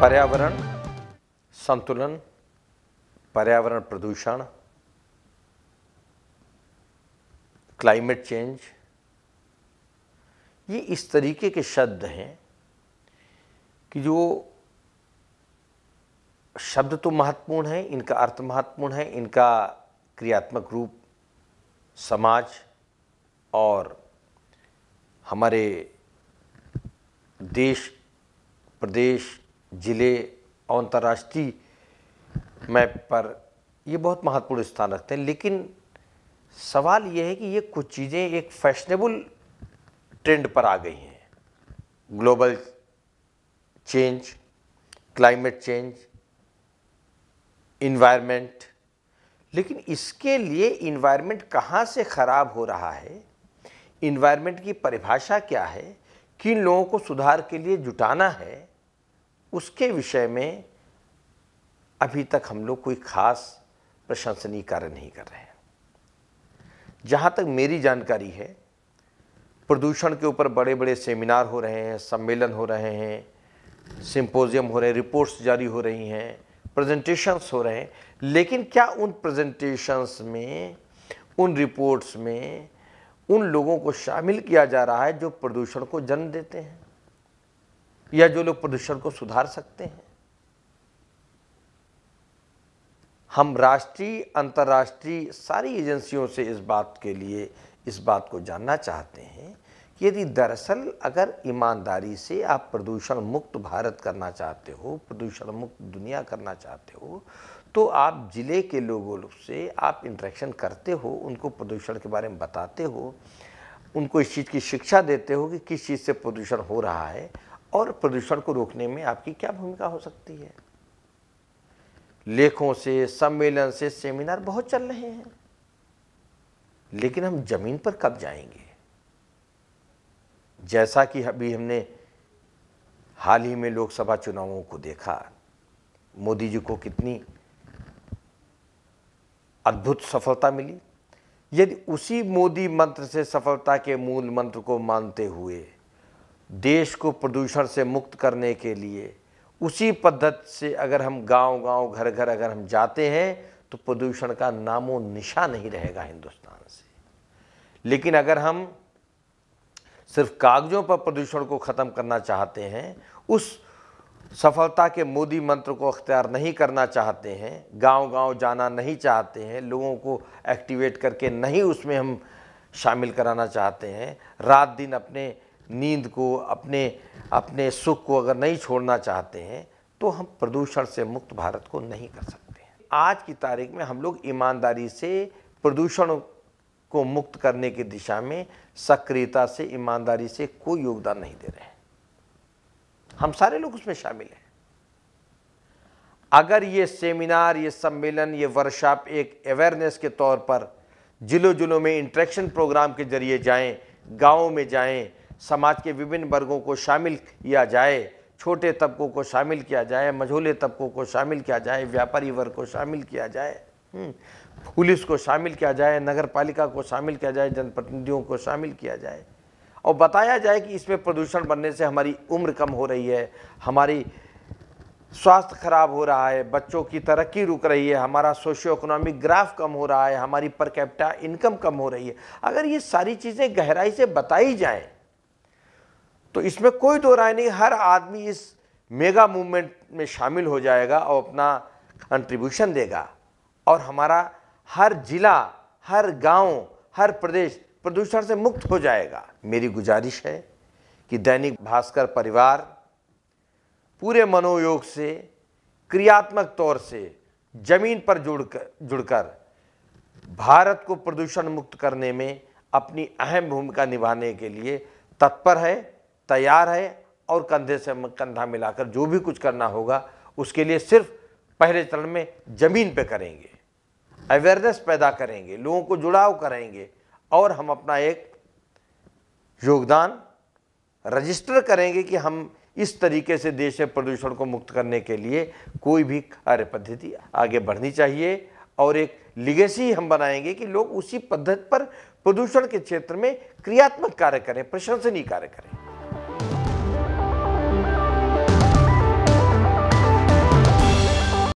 पर्यावरण संतुलन पर्यावरण प्रदूषण क्लाइमेट चेंज ये इस तरीके के शब्द हैं कि जो शब्द तो महत्वपूर्ण है इनका अर्थ महत्वपूर्ण है इनका क्रियात्मक रूप समाज और हमारे देश प्रदेश ज़िले और अंतर्राष्ट्रीय मैप पर ये बहुत महत्वपूर्ण स्थान रखते हैं लेकिन सवाल ये है कि ये कुछ चीज़ें एक फैशनेबल ट्रेंड पर आ गई हैं global change climate change environment लेकिन इसके लिए इन्वायरमेंट कहाँ से ख़राब हो रहा है इन्वायरमेंट की परिभाषा क्या है किन लोगों को सुधार के लिए जुटाना है उसके विषय में अभी तक हम लोग कोई ख़ास प्रशंसनीय कार्य नहीं कर रहे हैं जहाँ तक मेरी जानकारी है प्रदूषण के ऊपर बड़े बड़े सेमिनार हो रहे हैं सम्मेलन हो रहे हैं सिंपोजियम हो रहे हैं रिपोर्ट्स जारी हो रही हैं प्रेजेंटेशंस हो रहे हैं लेकिन क्या उन प्रेजेंटेशंस में उन रिपोर्ट्स में उन लोगों को शामिल किया जा रहा है जो प्रदूषण को जन्म देते हैं या जो लोग प्रदूषण को सुधार सकते हैं हम राष्ट्रीय अंतर्राष्ट्रीय सारी एजेंसियों से इस बात के लिए इस बात को जानना चाहते हैं कि यदि दरअसल अगर ईमानदारी से आप प्रदूषण मुक्त भारत करना चाहते हो प्रदूषण मुक्त दुनिया करना चाहते हो तो आप ज़िले के लोगों से आप इंटरेक्शन करते हो उनको प्रदूषण के बारे में बताते हो उनको इस चीज़ की शिक्षा देते हो कि किस चीज़ से प्रदूषण हो रहा है और प्रदूषण को रोकने में आपकी क्या भूमिका हो सकती है लेखों से सम्मेलन से सेमिनार बहुत चल रहे हैं लेकिन हम जमीन पर कब जाएंगे जैसा कि अभी हमने हाल ही में लोकसभा चुनावों को देखा मोदी जी को कितनी अद्भुत सफलता मिली यदि उसी मोदी मंत्र से सफलता के मूल मंत्र को मानते हुए देश को प्रदूषण से मुक्त करने के लिए उसी पद्धति से अगर हम गांव गांव घर घर अगर हम जाते हैं तो प्रदूषण का नामो निशा नहीं रहेगा हिंदुस्तान से लेकिन अगर हम सिर्फ कागजों पर प्रदूषण को ख़त्म करना चाहते हैं उस सफलता के मोदी मंत्र को अख्तियार नहीं करना चाहते हैं गांव-गांव जाना नहीं चाहते हैं लोगों को एक्टिवेट करके नहीं उसमें हम शामिल कराना चाहते हैं रात दिन अपने नींद को अपने अपने सुख को अगर नहीं छोड़ना चाहते हैं तो हम प्रदूषण से मुक्त भारत को नहीं कर सकते आज की तारीख में हम लोग ईमानदारी से प्रदूषण को मुक्त करने की दिशा में सक्रियता से ईमानदारी से कोई योगदान नहीं दे रहे हैं हम सारे लोग उसमें शामिल हैं अगर ये सेमिनार ये सम्मेलन ये वर्कशॉप एक अवेयरनेस के तौर पर जिलों जिलों में इंट्रैक्शन प्रोग्राम के जरिए जाएं गाँव में जाएं समाज के विभिन्न वर्गों को शामिल किया जाए छोटे तबकों को शामिल किया जाए मझोले तबकों को शामिल किया जाए व्यापारी वर्ग को शामिल किया जाए हम्म, पुलिस को शामिल किया जाए नगर पालिका को शामिल किया जाए जनप्रतिनिधियों को शामिल किया जाए और बताया जाए कि इसमें प्रदूषण बनने से हमारी उम्र कम हो रही है हमारी स्वास्थ्य खराब हो रहा है बच्चों की तरक्की रुक रही है हमारा सोशियो इकोनॉमिक ग्राफ कम हो रहा है हमारी पर कैपिटा इनकम कम हो रही है अगर ये सारी चीज़ें गहराई से बताई जाएँ तो इसमें कोई दो राय नहीं हर आदमी इस मेगा मूवमेंट में शामिल हो जाएगा और अपना कंट्रीब्यूशन देगा और हमारा हर जिला हर गांव, हर प्रदेश प्रदूषण से मुक्त हो जाएगा मेरी गुजारिश है कि दैनिक भास्कर परिवार पूरे मनोयोग से क्रियात्मक तौर से जमीन पर जुड़कर जुड़कर भारत को प्रदूषण मुक्त करने में अपनी अहम भूमिका निभाने के लिए तत्पर है तैयार है और कंधे से कंधा मिलाकर जो भी कुछ करना होगा उसके लिए सिर्फ पहले चरण में ज़मीन पे करेंगे अवेयरनेस पैदा करेंगे लोगों को जुड़ाव करेंगे और हम अपना एक योगदान रजिस्टर करेंगे कि हम इस तरीके से देश में प्रदूषण को मुक्त करने के लिए कोई भी कार्य पद्धति आगे बढ़नी चाहिए और एक लिगेसी हम बनाएंगे कि लोग उसी पद्धति पर प्रदूषण के क्षेत्र में क्रियात्मक कार्य करें प्रशंसनीय कार्य करें